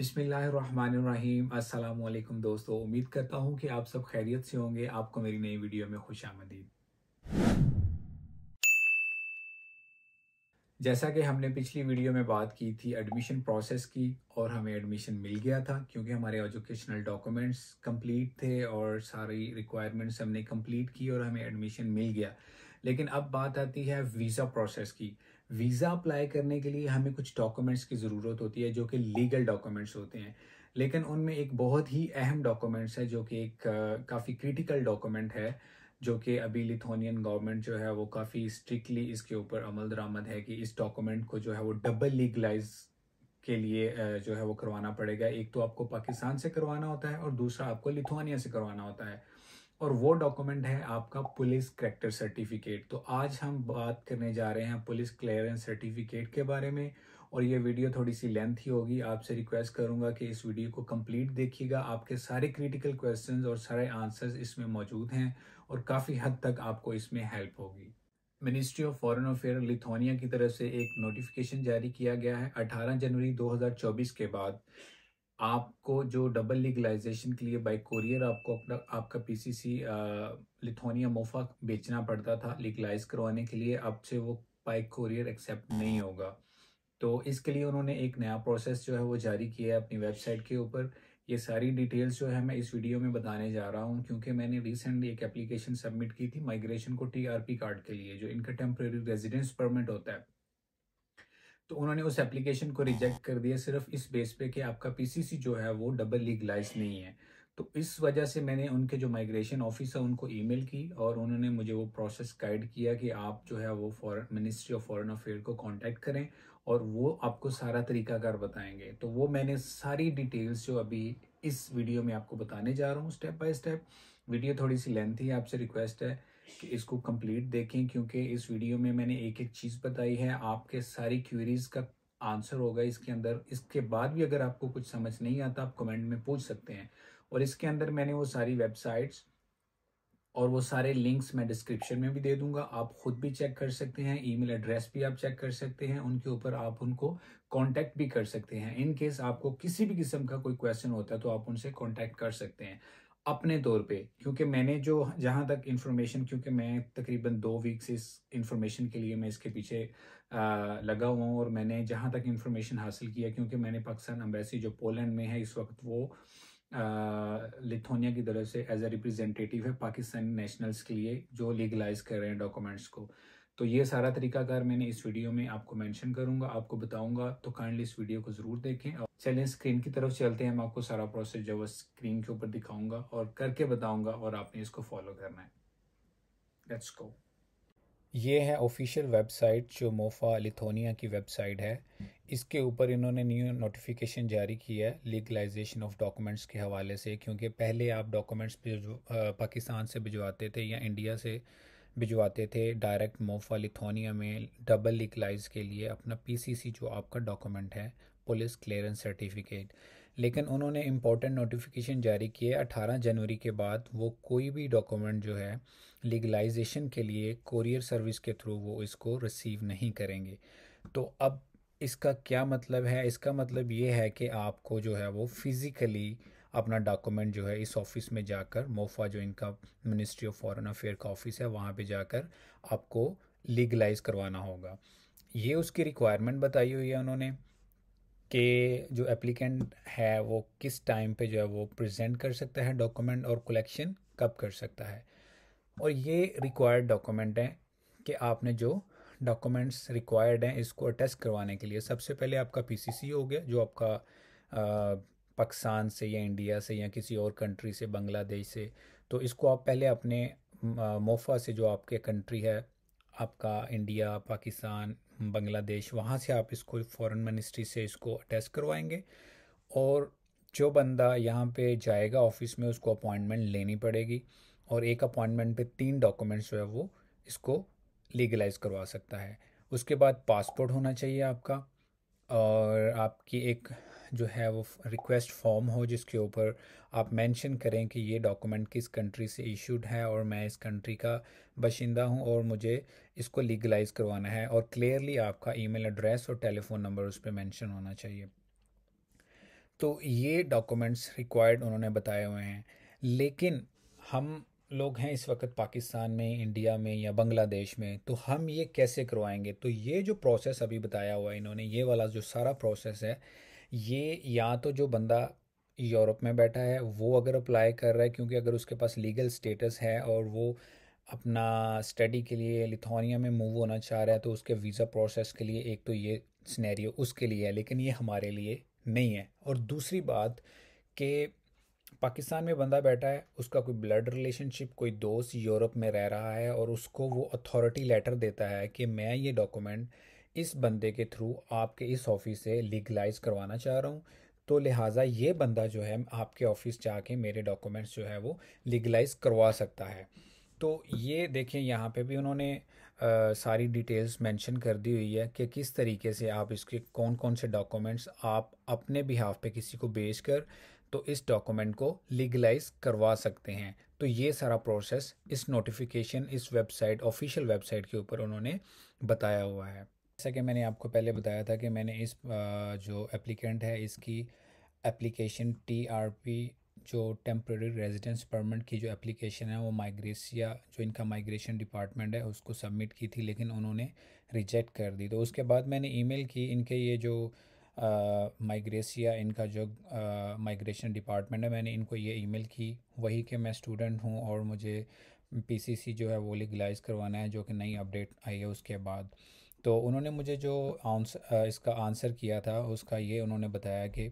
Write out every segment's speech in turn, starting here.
बिसमीम अल्लाम दोस्तों उम्मीद करता हूँ कि आप सब खैरियत से होंगे आपको मेरी नई वीडियो में खुश आमदीद जैसा कि हमने पिछली वीडियो में बात की थी एडमिशन प्रोसेस की और हमें एडमिशन मिल गया था क्योंकि हमारे एजुकेशनल डॉक्यूमेंट्स कंप्लीट थे और सारी रिक्वायरमेंट्स हमने कंप्लीट की और हमें एडमिशन मिल गया लेकिन अब बात आती है वीज़ा प्रोसेस की वीज़ा अप्लाई करने के लिए हमें कुछ डॉक्यूमेंट्स की ज़रूरत होती है जो कि लीगल डॉक्यूमेंट्स होते हैं लेकिन उनमें एक बहुत ही अहम डॉक्यूमेंट्स है जो कि एक काफ़ी क्रिटिकल डॉक्यूमेंट है जो कि अभी लिथोनियन गवर्नमेंट जो है वो काफ़ी स्ट्रिक्टली इसके ऊपर अमल दरामद है कि इस डॉक्यूमेंट को जो है वो डबल लीगलाइज के लिए जो है वो करवाना पड़ेगा एक तो आपको पाकिस्तान से करवाना होता है और दूसरा आपको लिथुआनिया से करवाना होता है और वो डॉक्यूमेंट है आपका पुलिस करेक्टर सर्टिफिकेट तो आज हम बात करने जा रहे हैं पुलिस क्लियरेंस सर्टिफिकेट के बारे में और ये वीडियो थोड़ी सी लेंथ ही होगी आपसे रिक्वेस्ट करूंगा कि इस वीडियो को कंप्लीट देखिएगा आपके सारे क्रिटिकल क्वेश्चंस और सारे आंसर्स इसमें मौजूद हैं और काफ़ी हद तक आपको इसमें हेल्प होगी ministry of foreign affair Lithuania की तरफ से एक नोटिफिकेशन जारी किया गया है 18 जनवरी 2024 के बाद आपको जो डबल लीगलाइजेशन के लिए बाई कोरियर आपको अपना आपका पीसीसी लिथोनिया मोफा बेचना पड़ता था लीगलाइज करवाने के लिए अब से वो बाई कोरियर एक्सेप्ट नहीं होगा तो इसके लिए उन्होंने एक नया प्रोसेस जो है वो जारी किया है अपनी वेबसाइट के ऊपर ये सारी डिटेल्स जो है मैं इस वीडियो में बताने जा रहा हूँ क्योंकि मैंने रिसेंटली एक एप्लीकेशन सबमिट की थी माइग्रेशन को टीआरपी कार्ड के लिए जो इनका टेम्प्रेरी रेजिडेंस परमिट होता है तो उन्होंने उस एप्लीकेशन को रिजेक्ट कर दिया सिर्फ इस बेस पे कि आपका पीसीसी जो है वो डबल लीगलाइज नहीं है तो इस वजह से मैंने उनके जो माइग्रेशन ऑफिस है उनको ईमेल की और उन्होंने मुझे वो प्रोसेस गाइड किया कि आप जो है वो for ministry of foreign affair को कांटेक्ट करें और वो आपको सारा तरीकाकार बताएंगे तो वो मैंने सारी डिटेल्स जो अभी इस वीडियो में आपको बताने जा रहा हूँ स्टेप बाय स्टेप वीडियो थोड़ी सी लेंथी आपसे रिक्वेस्ट है कि इसको कंप्लीट देखें क्योंकि इस वीडियो में मैंने एक एक चीज़ बताई है आपके सारी क्यूरीज का आंसर होगा इसके अंदर इसके बाद भी अगर आपको कुछ समझ नहीं आता आप कमेंट में पूछ सकते हैं और इसके अंदर मैंने वो सारी वेबसाइट्स और वो सारे लिंक्स मैं डिस्क्रिप्शन में भी दे दूंगा आप खुद भी चेक कर सकते हैं ईमेल एड्रेस भी आप चेक कर सकते हैं उनके ऊपर आप उनको कांटेक्ट भी कर सकते हैं इन केस आपको किसी भी किस्म का कोई क्वेश्चन होता है तो आप उनसे कांटेक्ट कर सकते हैं अपने तौर पे क्योंकि मैंने जो जहाँ तक इन्फॉर्मेशन क्योंकि मैं तकरीबन दो वीक्स इस इन्फॉर्मेशन के लिए मैं इसके पीछे आ, लगा हुआ हूँ और मैंने जहाँ तक इन्फॉर्मेशन हासिल किया क्योंकि मैंने पाकिस्तान अम्बेसी जो पोलैंड में है इस वक्त वो लिथोनिया की तरफ से एज ए रिप्रेजेंटेटिव है पाकिस्तानी नेशनल्स के लिए जो लीगलाइज कर रहे हैं डॉक्यूमेंट्स को तो ये सारा तरीकाकार मैंने इस वीडियो में आपको मेंशन करूंगा आपको बताऊंगा तो काइंडली इस वीडियो को जरूर देखें और चलें स्क्रीन की तरफ चलते हैं मैं आपको सारा प्रोसेस जो है स्क्रीन के ऊपर दिखाऊंगा और करके बताऊंगा और आपने इसको फॉलो करना है लेट्स गो ये है ऑफिशियल वेबसाइट जो मोफा लिथोनिया की वेबसाइट है इसके ऊपर इन्होंने न्यू नोटिफिकेशन जारी किया है लीगलाइजेशन ऑफ डॉक्यूमेंट्स के हवाले से क्योंकि पहले आप डॉक्यूमेंट्स पाकिस्तान से भिजवाते थे या इंडिया से भिजवाते थे डायरेक्ट मोफा लिथोनिया में डबल लिकलाइज के लिए अपना पीसीसी जो आपका डॉक्यूमेंट है पुलिस क्लियरेंस सर्टिफिकेट लेकिन उन्होंने इम्पोर्टेंट नोटिफिकेशन जारी किए 18 जनवरी के बाद वो कोई भी डॉक्यूमेंट जो है लीगलाइजेशन के लिए कोरियर सर्विस के थ्रू वो इसको रिसीव नहीं करेंगे तो अब इसका क्या मतलब है इसका मतलब ये है कि आपको जो है वो फिज़िकली अपना डॉक्यूमेंट जो है इस ऑफिस में जाकर मोफा जो इनका मिनिस्ट्री ऑफ फॉरेन अफेयर का ऑफिस है वहाँ पे जाकर आपको लीगलाइज करवाना होगा ये उसकी रिक्वायरमेंट बताई हुई है उन्होंने कि जो एप्लीकेंट है वो किस टाइम पे जो है वो प्रेजेंट कर सकता है डॉक्यूमेंट और कलेक्शन कब कर सकता है और ये रिक्वायर्ड डॉक्यूमेंट हैं कि आपने जो डॉक्यूमेंट्स रिक्वायर्ड हैं इसको अटेस्ट करवाने के लिए सबसे पहले आपका पीसीसी हो गया जो आपका पाकिस्तान से या इंडिया से या किसी और कंट्री से बांग्लादेश से तो इसको आप पहले अपने मोफा से जो आपके कंट्री है आपका इंडिया पाकिस्तान बांग्लादेश वहाँ से आप इसको फॉरेन मिनिस्ट्री से इसको अटैच करवाएंगे और जो बंदा यहाँ पे जाएगा ऑफिस में उसको अपॉइंटमेंट लेनी पड़ेगी और एक अपॉइंटमेंट पे तीन डॉक्यूमेंट्स जो है वो इसको लीगलाइज करवा सकता है उसके बाद पासपोर्ट होना चाहिए आपका और आपकी एक जो है वो रिक्वेस्ट फॉर्म हो जिसके ऊपर आप मेंशन करें कि ये डॉक्यूमेंट किस कंट्री से इशूड है और मैं इस कंट्री का बशिंदा हूँ और मुझे इसको लीगलाइज करवाना है और क्लियरली आपका ईमेल एड्रेस और टेलीफोन नंबर उस पर मैंशन होना चाहिए तो ये डॉक्यूमेंट्स रिक्वायर्ड उन्होंने बताए हुए हैं लेकिन हम लोग हैं इस वक्त पाकिस्तान में इंडिया में या बांग्लादेश में तो हम ये कैसे करवाएंगे तो ये जो प्रोसेस अभी बताया हुआ है इन्होंने ये वाला जो सारा प्रोसेस है ये या तो जो बंदा यूरोप में बैठा है वो अगर अप्लाई कर रहा है क्योंकि अगर उसके पास लीगल स्टेटस है और वो अपना स्टडी के लिए लिथोनिया में मूव होना चाह रहा है तो उसके वीज़ा प्रोसेस के लिए एक तो ये स्नैरियो उसके लिए है लेकिन ये हमारे लिए नहीं है और दूसरी बात कि पाकिस्तान में बंदा बैठा है उसका कोई ब्लड रिलेशनशिप कोई दोस्त यूरोप में रह रहा है और उसको वो अथॉरिटी लेटर देता है कि मैं ये डॉक्यूमेंट इस बंदे के थ्रू आपके इस ऑफिस से लीगलाइज करवाना चाह रहा हूँ तो लिहाजा ये बंदा जो है आपके ऑफिस जाके मेरे डॉक्यूमेंट्स जो है वो लीगलाइज करवा सकता है तो ये देखें यहाँ पे भी उन्होंने आ, सारी डिटेल्स मेंशन कर दी हुई है कि किस तरीके से आप इसके कौन कौन से डॉक्यूमेंट्स आप अपने बिहाफ पे किसी को बेच कर तो इस डॉक्यूमेंट को लीगलाइज करवा सकते हैं तो ये सारा प्रोसेस इस नोटिफिकेशन इस वेबसाइट ऑफिशियल वेबसाइट के ऊपर उन्होंने बताया हुआ है जैसा कि मैंने आपको पहले बताया था कि मैंने इस जो एप्लीकेंट है इसकी एप्लीकेशन टीआरपी जो टेम्प्रेरी रेजिडेंस परमिट की जो एप्लीकेशन है वो माइग्रेसिया जो इनका माइग्रेशन डिपार्टमेंट है उसको सबमिट की थी लेकिन उन्होंने रिजेक्ट कर दी तो उसके बाद मैंने ईमेल की इनके ये जो माइग्रेसिया इनका जो माइग्रेशन डिपार्टमेंट है मैंने इनको ये ईमेल की वही कि मैं स्टूडेंट हूँ और मुझे पीसीसी जो है वो लीगलाइज़ करवाना है जो कि नई अपडेट आई है उसके बाद तो उन्होंने मुझे जो आंसर इसका आंसर किया था उसका ये उन्होंने बताया कि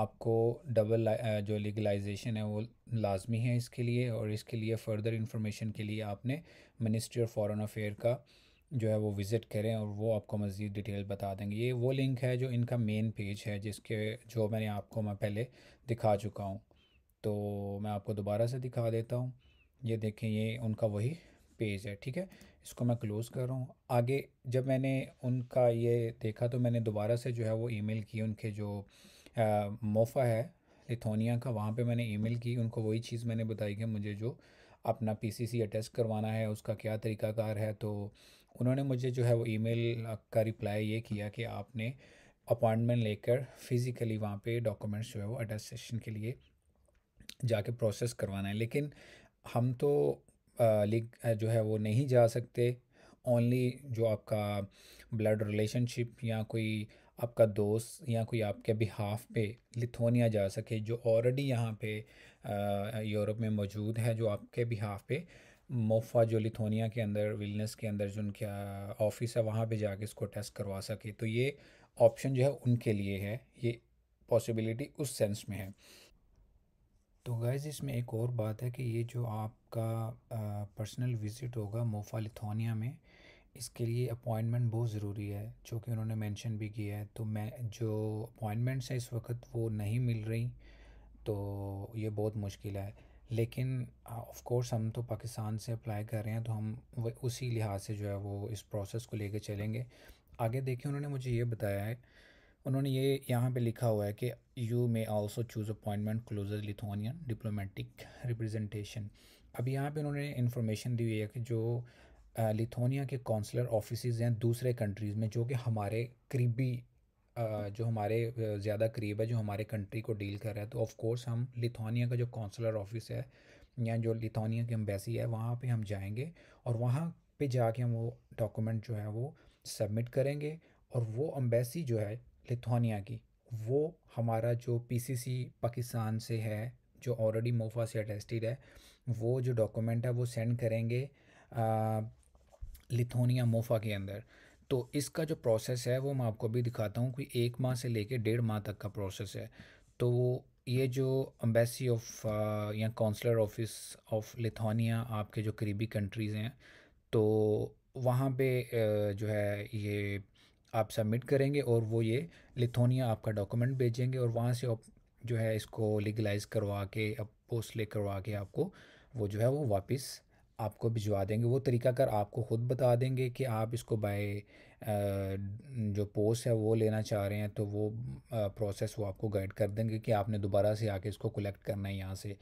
आपको डबल जो लीगलाइजेशन है वो लाजमी है इसके लिए और इसके लिए फ़र्दर इंफॉर्मेशन के लिए आपने मिनिस्ट्री ऑफ फॉरेन अफेयर का जो है वो विज़िट करें और वो आपको मज़ीद डिटेल बता देंगे ये वो लिंक है जो इनका मेन पेज है जिसके जो मैंने आपको मैं पहले दिखा चुका हूँ तो मैं आपको दोबारा से दिखा देता हूँ ये देखें ये उनका वही पेज है ठीक है इसको मैं क्लोज़ कर रहा हूँ आगे जब मैंने उनका ये देखा तो मैंने दोबारा से जो है वो ईमेल की उनके जो मोफा है लिथोनिया का वहाँ पे मैंने ईमेल की उनको वही चीज़ मैंने बताई कि मुझे जो अपना पीसीसी अटेस्ट करवाना है उसका क्या तरीकाकार है तो उन्होंने मुझे जो है वो ईमेल का रिप्लाई ये किया कि आपने अपॉइंटमेंट लेकर फ़िज़िकली वहाँ पे डॉक्यूमेंट्स जो है वो अटेस्टेशन के लिए जाके प्रोसेस करवाना है लेकिन हम तो लीग जो है वो नहीं जा सकते ओनली जो आपका ब्लड रिलेशनशिप या कोई आपका दोस्त या कोई आपके बिहाफ पे लिथोनिया जा सके जो ऑलरेडी यहाँ पे यूरोप में मौजूद है जो आपके बिहाफ पे मोफा जो लिथोनिया के अंदर विलनेस के अंदर जो उनका ऑफिस है वहाँ पे जाके इसको टेस्ट करवा सके तो ये ऑप्शन जो है उनके लिए है ये पॉसिबिलिटी उस सेंस में है तो गैज़ इसमें एक और बात है कि ये जो आपका पर्सनल विज़िट होगा मोफा लिथोनिया में इसके लिए अपॉइंटमेंट बहुत ज़रूरी है जो कि उन्होंने मेंशन भी किया है तो मैं जो अपॉइंटमेंट्स हैं इस वक्त वो नहीं मिल रही तो ये बहुत मुश्किल है लेकिन ऑफ कोर्स हम तो पाकिस्तान से अप्लाई कर रहे हैं तो हम उसी लिहाज से जो है वो इस प्रोसेस को लेकर चलेंगे आगे देखिए उन्होंने मुझे ये बताया है उन्होंने ये यहाँ पे लिखा हुआ है कि you may also choose appointment closer Lithuanian diplomatic representation अब यहाँ पे उन्होंने इन्फॉर्मेशन दी हुई है कि जो लिथोनिया के कौंसलर ऑफिस हैं दूसरे कंट्रीज़ में जो कि हमारे करीबी जो हमारे ज़्यादा करीब है जो हमारे कंट्री को डील कर रहा है तो ऑफ़ कोर्स हम लिथोनिया का जो कौंसलर ऑफिस है या जो लिथोनिया की एम्बेसी है वहाँ पे हम जाएंगे और वहाँ पे जाके हम वो डॉक्यूमेंट जो है वो सबमिट करेंगे और वो एम्बेसी जो है लिथुआनिया की वो हमारा जो पी पाकिस्तान से है जो ऑलरेडी मोफा से अटेस्टेड है वो जो डॉक्यूमेंट है वो सेंड करेंगे लिथोनिया मोफा के अंदर तो इसका जो प्रोसेस है वो मैं आपको भी दिखाता हूँ कि एक माह से लेके डेढ़ माह तक का प्रोसेस है तो ये जो अम्बेसी ऑफ या कौंसलर ऑफिस ऑफ लिथोनिया आपके जो करीबी कंट्रीज़ हैं तो वहाँ पे जो है ये आप सबमिट करेंगे और वो ये लिथोनिया आपका डॉक्यूमेंट भेजेंगे और वहाँ से आप जो है इसको लीगलाइज करवा के अब ले करवा के आपको वो जो है वो वापस आपको भिजवा देंगे वो तरीका कर आपको ख़ुद बता देंगे कि आप इसको बाय जो पोस्ट है वो लेना चाह रहे हैं तो वो प्रोसेस वो आपको गाइड कर देंगे कि आपने दोबारा से आके इसको कलेक्ट करना है यहाँ से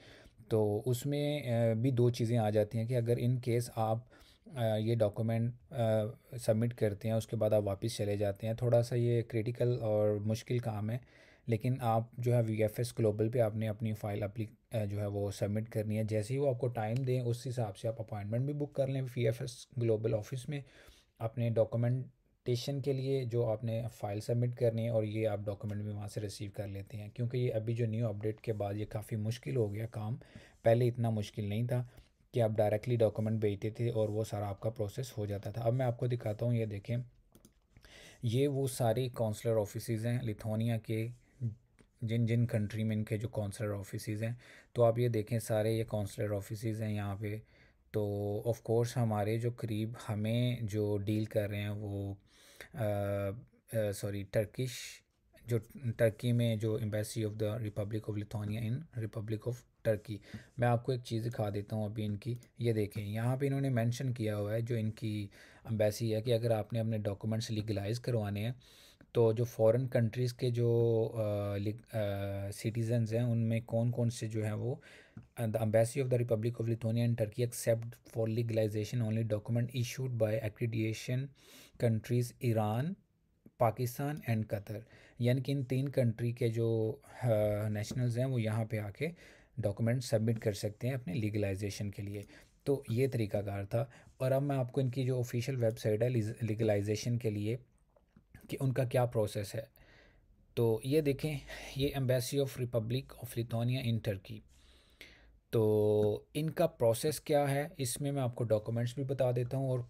तो उसमें भी दो चीज़ें आ जाती हैं कि अगर इन केस आप ये डॉक्यूमेंट सबमिट करते हैं उसके बाद आप वापस चले जाते हैं थोड़ा सा ये क्रिटिकल और मुश्किल काम है लेकिन आप जो है वी एफ एस ग्लोबल पर आपने अपनी फ़ाइल अपली जो है वो सबमिट करनी है जैसे ही वो आपको टाइम दें उस हिसाब से आप अपॉइंटमेंट भी बुक कर लें V F S global office में अपने डॉक्यूमेंटेशन के लिए जो आपने फ़ाइल सबमिट करनी है और ये आप डॉक्यूमेंट भी वहाँ से रिसीव कर लेते हैं क्योंकि ये अभी जो न्यू अपडेट के बाद ये काफ़ी मुश्किल हो गया काम पहले इतना मुश्किल नहीं था कि आप डायरेक्टली डॉक्यूमेंट भेजते थे और वो सारा आपका प्रोसेस हो जाता था अब मैं आपको दिखाता हूँ ये देखें ये वो सारे काउंसलर ऑफिस हैं लिथोनिया के जिन जिन कंट्री में इनके जो काउंसलर ऑफिस हैं तो आप ये देखें सारे ये कौंसलर ऑफिस हैं यहाँ पे तो ऑफ कोर्स हमारे जो करीब हमें जो डील कर रहे हैं वो सॉरी टर्किश जो टर्की में जो embassy of the republic of Lithuania in republic of Turkey मैं आपको एक चीज़ दिखा देता हूँ अभी इनकी ये देखें यहाँ पे इन्होंने मेंशन किया हुआ है जो इनकी एम्बेसी है कि अगर आपने अपने डॉक्यूमेंट्स लीगलाइज करवाने हैं तो जो फॉरेन कंट्रीज़ के जो सिटीजन्स हैं उनमें कौन कौन से जो हैं वो the embassy of the republic of Lithuania and Turkey accept for legalisation only document issued by accreditation countries Iran Pakistan and Qatar यानी कि इन तीन कंट्री के जो नेशनल्स हैं वो यहाँ पे आके डॉक्यूमेंट सबमिट कर सकते हैं अपने लीगलाइजेशन के लिए तो ये तरीकाकार था और अब मैं आपको इनकी जो ऑफिशियल वेबसाइट है लीगलाइजेशन के लिए कि उनका क्या प्रोसेस है तो ये देखें ये embassy of republic of Lithuania in Turkey तो इनका प्रोसेस क्या है इसमें मैं आपको डॉक्यूमेंट्स भी बता देता हूँ और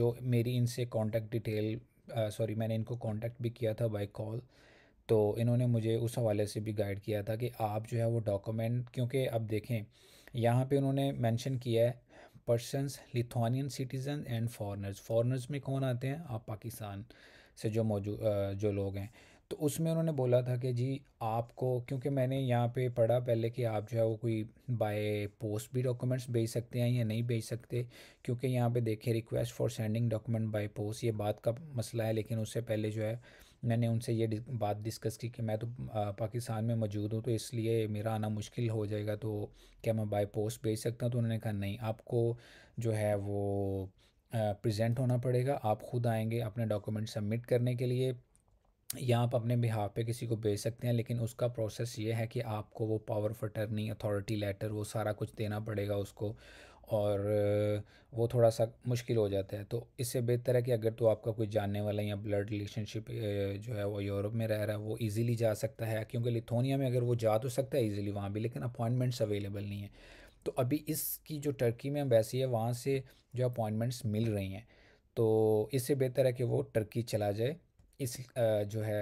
जो मेरी इनसे कांटेक्ट डिटेल सॉरी मैंने इनको कॉन्टेक्ट भी किया था बाई कॉल तो इन्होंने मुझे उस हवाले से भी गाइड किया था कि आप जो है वो डॉक्यूमेंट क्योंकि अब देखें यहाँ पे उन्होंने मेंशन किया है persons Lithuanian citizen and foreigners foreigners में कौन आते हैं आप पाकिस्तान से जो मौजूद जो लोग हैं तो उसमें उन्होंने बोला था कि जी आपको क्योंकि मैंने यहाँ पे पढ़ा पहले कि आप जो है वो कोई बाय पोस्ट भी डॉक्यूमेंट्स भेज सकते हैं या नहीं भेज सकते क्योंकि यहाँ पे देखे request for sending document by post ये बात का मसला है लेकिन उससे पहले जो है मैंने उनसे ये बात डिस्कस की कि मैं तो पाकिस्तान में मौजूद हूँ तो इसलिए मेरा आना मुश्किल हो जाएगा तो क्या मैं बाय पोस्ट भेज सकता हूँ तो उन्होंने कहा नहीं आपको जो है वो प्रेजेंट होना पड़ेगा आप खुद आएंगे अपने डॉक्यूमेंट सबमिट करने के लिए या आप अपने बिहाव पे किसी को भेज सकते हैं लेकिन उसका प्रोसेस ये है कि आपको वो power of attorney authority letter वो सारा कुछ देना पड़ेगा उसको और वो थोड़ा सा मुश्किल हो जाता है तो इससे बेहतर है कि अगर तो आपका कोई जानने वाला या ब्लड रिलेशनशिप जो है वो यूरोप में रह रहा है वो इजीली जा सकता है क्योंकि लिथोनिया में अगर वो जा तो सकता है इजीली वहाँ भी लेकिन अपॉइंटमेंट्स अवेलेबल नहीं है तो अभी इसकी जो टर्की में वैसी है वहाँ से जो अपॉइंटमेंट्स मिल रही हैं तो इससे बेहतर है कि वो टर्की चला जाए इस जो है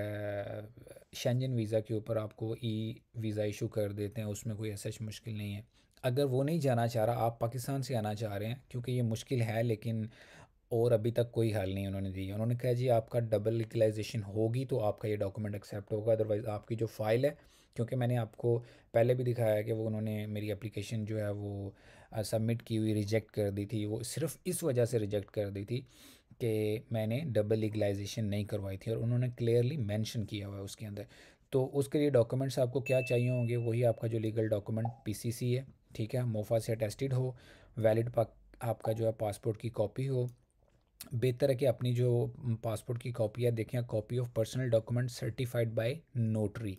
शेंजन वीज़ा के ऊपर आपको ई वीज़ा इशू कर देते हैं उसमें कोई ऐसा मुश्किल नहीं है अगर वो नहीं जाना चाह रहा आप पाकिस्तान से आना चाह रहे हैं क्योंकि ये मुश्किल है लेकिन और अभी तक कोई हल नहीं उन्होंने दी उन्होंने कहा जी आपका डबल लिकलाइजेशन होगी तो आपका ये डॉक्यूमेंट एक्सेप्ट होगा अदरवाइज़ आपकी जो फ़ाइल है क्योंकि मैंने आपको पहले भी दिखाया है कि वो उन्होंने मेरी एप्लीकेशन जो है वो सबमिट की हुई रिजेक्ट कर दी थी वो सिर्फ इस वजह से रिजेक्ट कर दी थी कि मैंने डबल लीगलाइजेशन नहीं करवाई थी और उन्होंने क्लियरली मेंशन किया हुआ है उसके अंदर तो उसके लिए डॉक्यूमेंट्स आपको क्या चाहिए होंगे वही आपका जो लीगल डॉक्यूमेंट पी है ठीक है मोफा से अटेस्टेड हो वैलिड आपका जो है पासपोर्ट की कॉपी हो बेहतर है कि अपनी जो पासपोर्ट की कॉपी है देखें copy of personal document certified by notary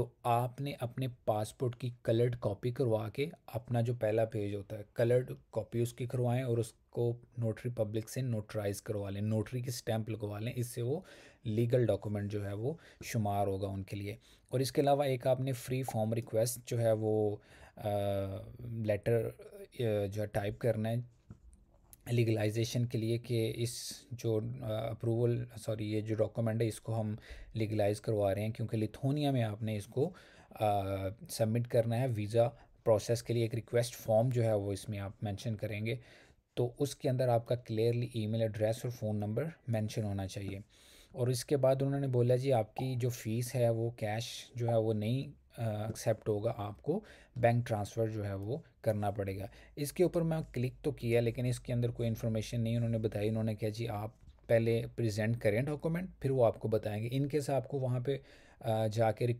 तो आपने अपने पासपोर्ट की कलर्ड कॉपी करवा के अपना जो पहला पेज होता है कलर्ड कॉपी उसकी करवाएं और उसको नोटरी पब्लिक से नोटराइज करवा लें नोटरी की स्टैंप लगवा लें इससे वो लीगल डॉक्यूमेंट जो है वो शुमार होगा उनके लिए और इसके अलावा एक आपने फ्री फॉर्म रिक्वेस्ट जो है वो लेटर जो है टाइप करना है लीगलाइजेशन के लिए कि इस जो अप्रूवल सॉरी ये जो डॉक्यूमेंट है इसको हम लीगलाइज करवा रहे हैं क्योंकि लिथोनिया में आपने इसको सबमिट करना है वीज़ा प्रोसेस के लिए एक रिक्वेस्ट फॉर्म जो है वो इसमें आप मेंशन करेंगे तो उसके अंदर आपका क्लियरली ईमेल एड्रेस और फ़ोन नंबर मेंशन होना चाहिए और इसके बाद उन्होंने बोला जी आपकी जो फ़ीस है वो कैश जो है वो नहीं एक्सेप्ट होगा आपको बैंक ट्रांसफ़र जो है वो करना पड़ेगा इसके ऊपर मैं क्लिक तो किया लेकिन इसके अंदर कोई इन्फॉर्मेशन नहीं उन्होंने बताई उन्होंने कहा जी आप पहले प्रेजेंट करें डॉक्यूमेंट फिर वो आपको बताएंगे इनकेस आपको वहाँ पे जाकर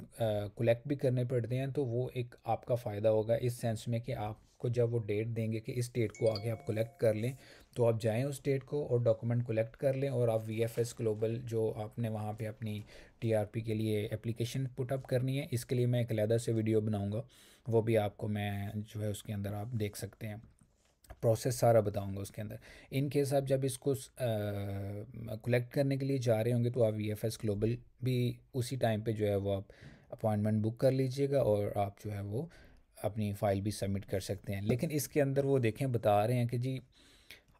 कलेक्ट भी करने पड़ते हैं तो वो एक आपका फ़ायदा होगा इस सेंस में कि आपको जब वो डेट देंगे कि इस डेट को आगे आप कलेक्ट कर लें तो आप जाएं उस डेट को और डॉक्यूमेंट कलेक्ट कर लें और आप वी एफ एस ग्लोबल जो आपने वहाँ पे अपनी टी आर पी के लिए एप्लीकेशन पुटअप करनी है इसके लिए मैं एक अलहदा से वीडियो बनाऊँगा वो भी आपको मैं जो है उसके अंदर आप देख सकते हैं प्रोसेस सारा बताऊंगा उसके अंदर इन केस आप जब इसको कलेक्ट करने के लिए जा रहे होंगे तो आप वी एफ एस ग्लोबल भी उसी टाइम पे जो है वो आप अपॉइंटमेंट बुक कर लीजिएगा और आप जो है वो अपनी फ़ाइल भी सबमिट कर सकते हैं लेकिन इसके अंदर वो देखें बता रहे हैं कि जी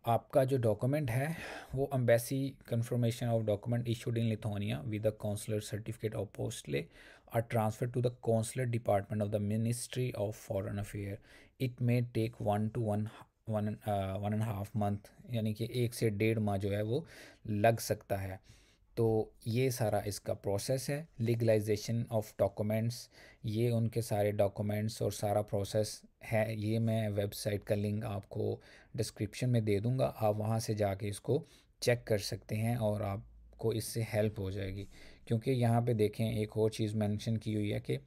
आपका जो डॉक्यूमेंट है वो embassy confirmation of document issued in Lithuania with the consular certificate of apostille or transfer to the consular department of the ministry of foreign affair it may take one to one one one and half month यानी कि एक से डेढ़ माह जो है वो लग सकता है तो ये सारा इसका प्रोसेस है लीगलाइजेशन ऑफ डॉक्यूमेंट्स ये उनके सारे डॉक्यूमेंट्स और सारा प्रोसेस है ये मैं वेबसाइट का लिंक आपको डिस्क्रिप्शन में दे दूँगा आप वहाँ से जाके इसको चेक कर सकते हैं और आपको इससे हेल्प हो जाएगी क्योंकि यहाँ पे देखें एक और चीज़ मेंशन की हुई है कि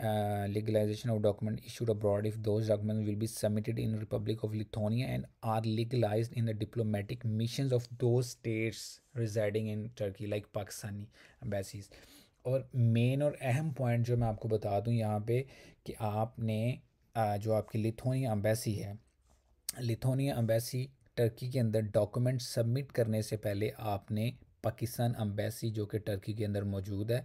uh, legalization of document issued abroad if those documents will be submitted in republic of lithuania and are legalized in the diplomatic missions of those states residing in turkey like pakistani embassies और main और अहम point जो मैं आपको बता दूं यहाँ पे कि आपने जो आपकी लिथोनिया अम्बेसी है लिथोनिया अम्बेसी टर्की के अंदर डॉक्यूमेंट सबमिट करने से पहले आपने पाकिस्तान अम्बेसी जो कि टर्की के अंदर मौजूद है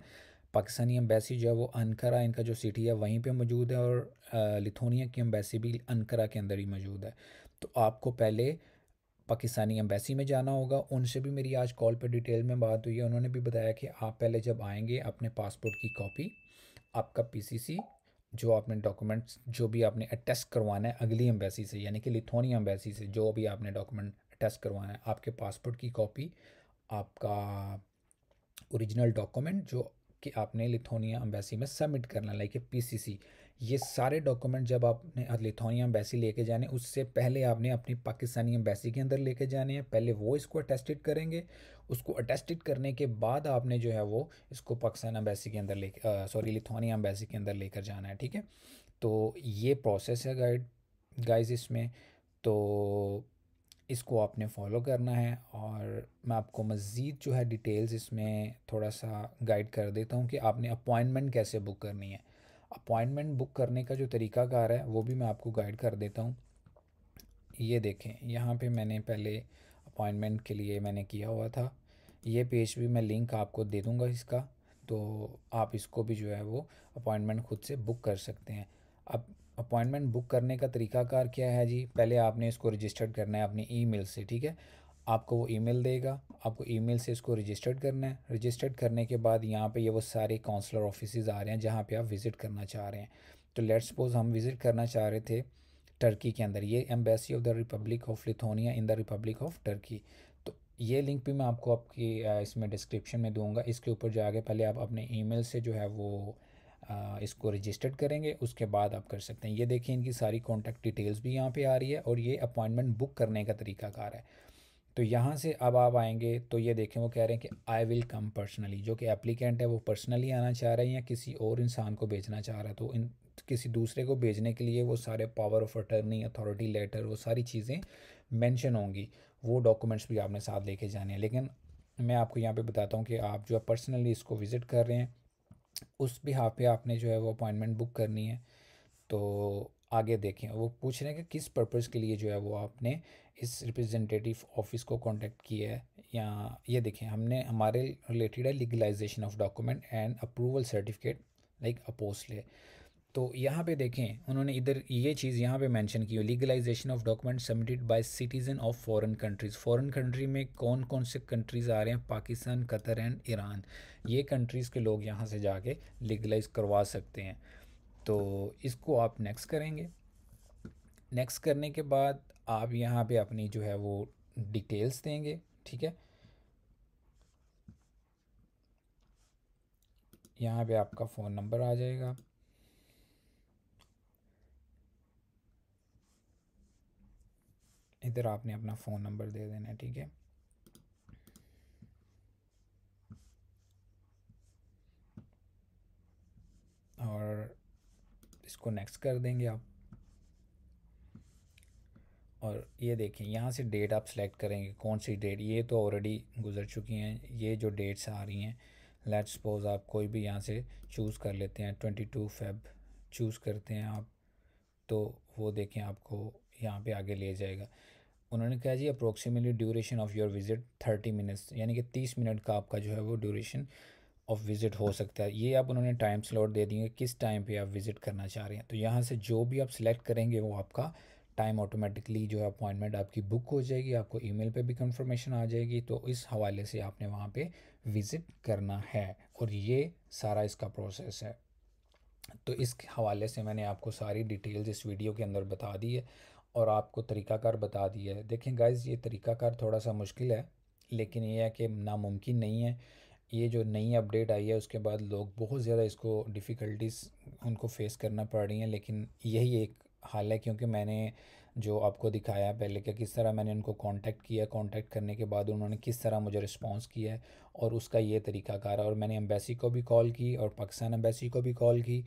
पाकिस्तानी एम्बेसी जो है वो अनकरा इनका जो सिटी है वहीं पे मौजूद है और लिथोनिया की एम्बेसी भी अनकरा के अंदर ही मौजूद है तो आपको पहले पाकिस्तानी एम्बेसी में जाना होगा उनसे भी मेरी आज कॉल पर डिटेल में बात हुई है उन्होंने भी बताया कि आप पहले जब आएंगे अपने पासपोर्ट की कॉपी आपका पीसीसी जो आपने डॉक्यूमेंट्स जो भी आपने अटेस्ट करवाना है अगली एम्बेसी से यानी कि लिथोनी एम्बेसी से जो भी आपने डॉक्यूमेंट अटेस्ट करवाना है आपके पासपोर्ट की कॉपी आपका ओरिजिनल डॉक्यूमेंट जो कि आपने लिथोनिया अम्बेसी में सबमिट करना लाइक ए पीसीसी ये सारे डॉक्यूमेंट जब आपने लिथोनिया अम्बेसी लेके जाने उससे पहले आपने अपनी पाकिस्तानी अम्बेसी के अंदर लेके जाने हैं पहले वो इसको अटेस्टेड करेंगे उसको अटेस्टेड करने के बाद आपने जो है वो इसको पाकिस्तान अम्बेसी के अंदर ले सॉरी लिथोनिया अम्बेसी के अंदर लेकर जाना है ठीक है तो ये प्रोसेस है गाइड गाइज इसमें तो इसको आपने फॉलो करना है और मैं आपको मज़ीद जो है डिटेल्स इसमें थोड़ा सा गाइड कर देता हूँ कि आपने अपॉइंटमेंट कैसे बुक करनी है अपॉइंटमेंट बुक करने का जो तरीकाकार है वो भी मैं आपको गाइड कर देता हूँ ये देखें यहाँ पे मैंने पहले अपॉइंटमेंट के लिए मैंने किया हुआ था ये पेज भी मैं लिंक आपको दे दूँगा इसका तो आप इसको भी जो है वो अपॉइंटमेंट खुद से बुक कर सकते हैं अब अपॉइंटमेंट बुक करने का तरीकाकार क्या है जी पहले आपने इसको रजिस्टर्ड करना है अपने ईमेल से ठीक है आपको वो ईमेल देगा आपको ईमेल से इसको रजिस्टर्ड करना है रजिस्टर्ड करने के बाद यहाँ पे ये वो सारे काउंसलर ऑफिस आ रहे हैं जहाँ पे आप विज़िट करना चाह रहे हैं तो लेट सपोज हम विज़िट करना चाह रहे थे टर्की के अंदर ये embassy of the republic of Lithuania in the republic of Turkey तो ये लिंक भी मैं आपको आपकी इसमें डिस्क्रिप्शन में दूंगा इसके ऊपर जाके पहले आप अपने ईमेल से जो है वो इसको रजिस्टर्ड करेंगे उसके बाद आप कर सकते हैं ये देखें इनकी सारी कॉन्टैक्ट डिटेल्स भी यहाँ पे आ रही है और ये अपॉइंटमेंट बुक करने का तरीकाकार है तो यहाँ से अब आप आएंगे तो ये देखें वो कह रहे हैं कि आई विल कम पर्सनली जो कि एप्लीकेंट है वो पर्सनली आना चाह रहे हैं या किसी और इंसान को भेजना चाह रहा है तो इन किसी दूसरे को भेजने के लिए वो सारे power of attorney authority letter वो सारी चीज़ें मेंशन होंगी वो डॉक्यूमेंट्स भी आपने साथ लेके जाने हैं लेकिन मैं आपको यहाँ पे बताता हूँ कि आप जो है पर्सनली इसको विज़िट कर रहे हैं उस भी पे आपने जो है वो अपॉइंटमेंट बुक करनी है तो आगे देखें वो पूछ रहे हैं कि किस पर्पज़ के लिए जो है वो आपने इस रिप्रेजेंटेटिव ऑफिस को कांटेक्ट किया है या ये देखें हमने हमारे रिलेटेड है legalisation of document and approval certificate like apostille तो यहाँ पे देखें उन्होंने इधर ये चीज़ यहाँ पे मेंशन की है legalisation of document submitted by citizen of foreign countries foreign country में कौन कौन से कंट्रीज़ आ रहे हैं पाकिस्तान कतर एंड ईरान ये कंट्रीज़ के लोग यहाँ से जाके लीगलाइज करवा सकते हैं तो इसको आप नेक्स्ट करेंगे नेक्स्ट करने के बाद आप यहाँ पर अपनी जो है वो डिटेल्स देंगे ठीक है यहाँ पर आपका फ़ोन नंबर आ जाएगा इधर आपने अपना फ़ोन नंबर दे देना है ठीक है और इसको नेक्स्ट कर देंगे आप और ये देखें यहाँ से डेट आप सेलेक्ट करेंगे कौन सी डेट ये तो ऑलरेडी गुजर चुकी हैं ये जो डेट्स आ रही हैं लेट्स सपोज आप कोई भी यहाँ से चूज़ कर लेते हैं ट्वेंटी टू फेब चूज़ करते हैं आप तो वो देखें आपको यहाँ पे आगे ले जाएगा उन्होंने कहा जी approximately duration of your visit thirty minutes यानी कि तीस मिनट का आपका जो है वो ड्यूरेशन ऑफ विज़िट हो सकता है ये आप उन्होंने टाइम स्लॉट दे दिए किस टाइम पे आप विज़िट करना चाह रहे हैं तो यहाँ से जो भी आप सिलेक्ट करेंगे वो आपका टाइम ऑटोमेटिकली जो है अपॉइंटमेंट आपकी बुक हो जाएगी आपको ईमेल पे भी कंफर्मेशन आ जाएगी तो इस हवाले से आपने वहाँ पे विज़िट करना है और ये सारा इसका प्रोसेस है तो इस हवाले से मैंने आपको सारी डिटेल्स इस वीडियो के अंदर बता दी है और आपको तरीकाकार बता दिया है देखें गाइज ये तरीकाकार थोड़ा सा मुश्किल है लेकिन ये है कि नामुमकिन नहीं है ये जो नई अपडेट आई है उसके बाद लोग बहुत ज़्यादा इसको डिफ़िकल्टीज़ उनको फेस करना पड़ रही हैं लेकिन यही एक हाल है क्योंकि मैंने जो आपको दिखाया पहले कि किस तरह मैंने उनको कांटेक्ट किया कांटेक्ट करने के बाद उन्होंने किस तरह मुझे रिस्पांस किया है और उसका ये तरीका कार और मैंने एम्बेसी को भी कॉल की और पाकिस्तान एम्बेसी को भी कॉल की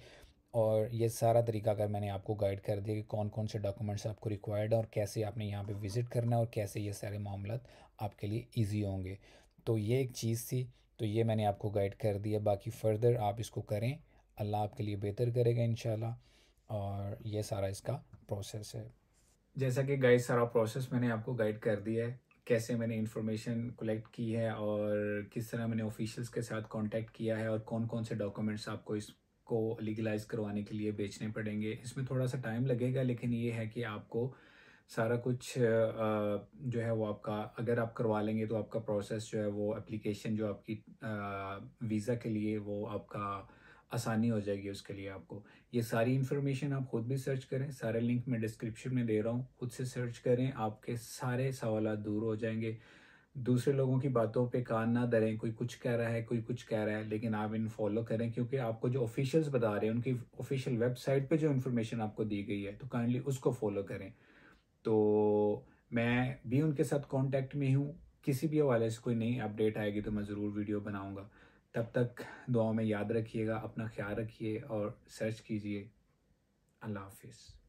और ये सारा तरीका अगर मैंने आपको गाइड कर दिया कि कौन कौन से डॉक्यूमेंट्स आपको रिक्वायर्ड हैं और कैसे आपने यहाँ पे विज़िट करना है और कैसे ये सारे मामला आपके लिए इजी होंगे तो ये एक चीज़ थी तो ये मैंने आपको गाइड कर दिया बाकी फ़र्दर आप इसको करें अल्लाह आपके लिए बेहतर करेगा इन और ये सारा इसका प्रोसेस है जैसा कि गाइड सारा प्रोसेस मैंने आपको गाइड कर दिया है कैसे मैंने इन्फॉर्मेशन कलेक्ट की है और किस तरह मैंने ऑफिशियल्स के साथ कांटेक्ट किया है और कौन कौन से डॉक्यूमेंट्स आपको इस को लीगलाइज करवाने के लिए बेचने पड़ेंगे इसमें थोड़ा सा टाइम लगेगा लेकिन ये है कि आपको सारा कुछ जो है वो आपका अगर आप करवा लेंगे तो आपका प्रोसेस जो है वो एप्लीकेशन जो आपकी वीज़ा के लिए वो आपका आसानी हो जाएगी उसके लिए आपको ये सारी इन्फॉर्मेशन आप खुद भी सर्च करें सारे लिंक मैं डिस्क्रिप्शन में दे रहा हूँ खुद से सर्च करें आपके सारे सवाल दूर हो जाएंगे दूसरे लोगों की बातों पे कान ना धरें कोई कुछ कह रहा है कोई कुछ कह रहा है लेकिन आप इन फॉलो करें क्योंकि आपको जो ऑफिशियल्स बता रहे हैं उनकी ऑफिशियल वेबसाइट पे जो इन्फॉर्मेशन आपको दी गई है तो काइंडली उसको फॉलो करें तो मैं भी उनके साथ कांटेक्ट में हूँ किसी भी हवाले से कोई नई अपडेट आएगी तो मैं ज़रूर वीडियो बनाऊँगा तब तक दुआओं में याद रखिएगा अपना ख्याल रखिए और सर्च कीजिए अल्लाह हाफिज़